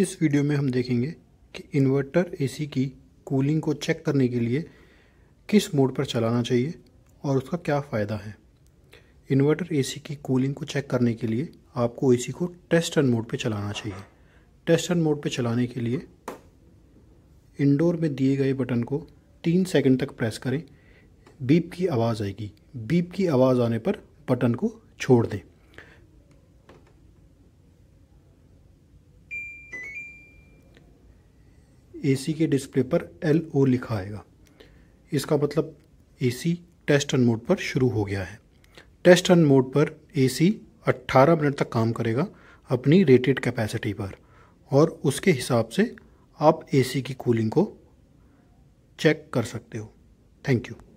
इस वीडियो में हम देखेंगे कि इन्वर्टर एसी की कूलिंग को चेक करने के लिए किस मोड पर चलाना चाहिए और उसका क्या फ़ायदा है इन्वर्टर एसी की कूलिंग को चेक करने के लिए आपको एसी को टेस्ट रन मोड पर चलाना चाहिए टेस्ट रन मोड पर चलाने के लिए इंडोर में दिए गए बटन को तीन सेकंड तक प्रेस करें बीप की आवाज़ आएगी बीप की आवाज़ आने पर बटन को छोड़ दें एसी के डिस्प्ले पर एल ओ लिखा आएगा इसका मतलब एसी टेस्ट रन मोड पर शुरू हो गया है टेस्ट रन मोड पर एसी 18 मिनट तक काम करेगा अपनी रेटेड कैपेसिटी पर और उसके हिसाब से आप एसी की कूलिंग को चेक कर सकते हो थैंक यू